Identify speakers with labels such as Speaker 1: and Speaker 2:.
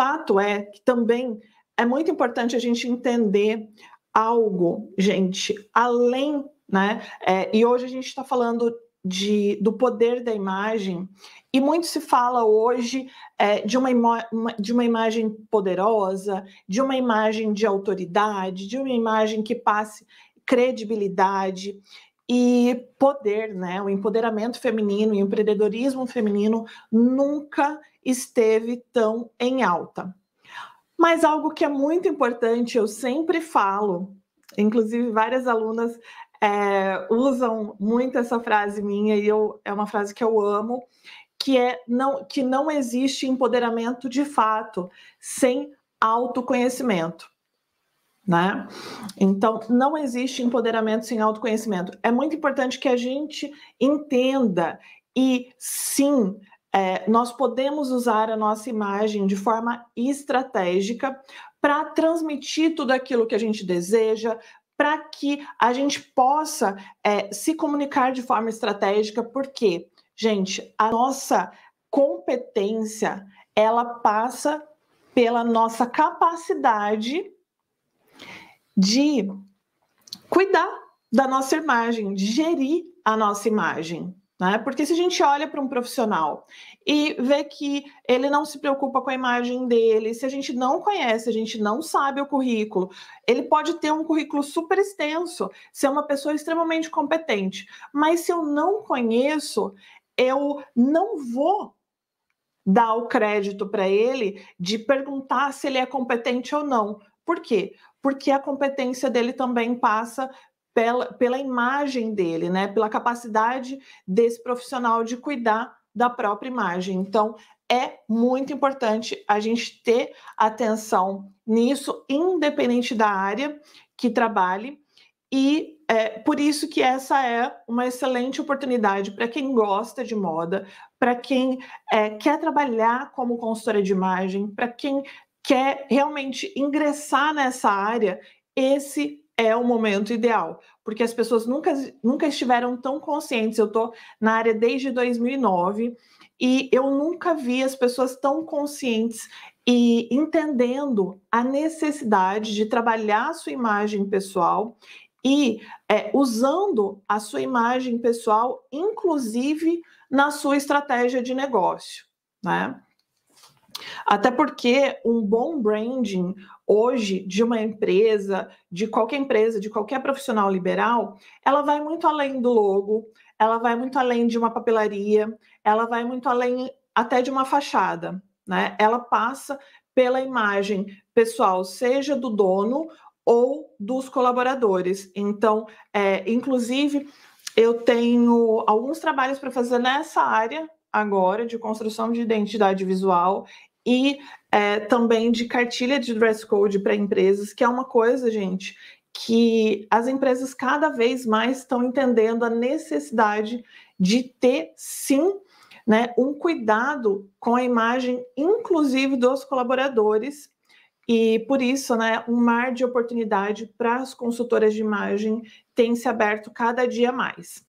Speaker 1: fato é que também é muito importante a gente entender algo, gente, além, né? É, e hoje a gente está falando de, do poder da imagem, e muito se fala hoje é, de, uma de uma imagem poderosa, de uma imagem de autoridade, de uma imagem que passe credibilidade e poder, né? O empoderamento feminino e o empreendedorismo feminino nunca esteve tão em alta. Mas algo que é muito importante, eu sempre falo, inclusive várias alunas é, usam muito essa frase minha e eu, é uma frase que eu amo, que é não, que não existe empoderamento de fato sem autoconhecimento. Né? Então, não existe empoderamento sem autoconhecimento. É muito importante que a gente entenda e sim é, nós podemos usar a nossa imagem de forma estratégica para transmitir tudo aquilo que a gente deseja, para que a gente possa é, se comunicar de forma estratégica, porque, gente, a nossa competência ela passa pela nossa capacidade de cuidar da nossa imagem, de gerir a nossa imagem. Né? Porque se a gente olha para um profissional e vê que ele não se preocupa com a imagem dele, se a gente não conhece, a gente não sabe o currículo, ele pode ter um currículo super extenso, ser uma pessoa extremamente competente, mas se eu não conheço, eu não vou dar o crédito para ele de perguntar se ele é competente ou não, por quê? Porque a competência dele também passa pela, pela imagem dele, né? Pela capacidade desse profissional de cuidar da própria imagem. Então, é muito importante a gente ter atenção nisso, independente da área que trabalhe, e é, por isso que essa é uma excelente oportunidade para quem gosta de moda, para quem é, quer trabalhar como consultora de imagem, para quem quer é realmente ingressar nessa área, esse é o momento ideal, porque as pessoas nunca, nunca estiveram tão conscientes. Eu estou na área desde 2009 e eu nunca vi as pessoas tão conscientes e entendendo a necessidade de trabalhar a sua imagem pessoal e é, usando a sua imagem pessoal, inclusive na sua estratégia de negócio, né? Até porque um bom branding hoje de uma empresa, de qualquer empresa, de qualquer profissional liberal, ela vai muito além do logo, ela vai muito além de uma papelaria, ela vai muito além até de uma fachada, né? Ela passa pela imagem pessoal, seja do dono ou dos colaboradores. Então, é, inclusive, eu tenho alguns trabalhos para fazer nessa área agora de construção de identidade visual e é, também de cartilha de dress code para empresas, que é uma coisa, gente, que as empresas cada vez mais estão entendendo a necessidade de ter sim né, um cuidado com a imagem, inclusive dos colaboradores, e por isso, né, um mar de oportunidade para as consultoras de imagem tem se aberto cada dia mais.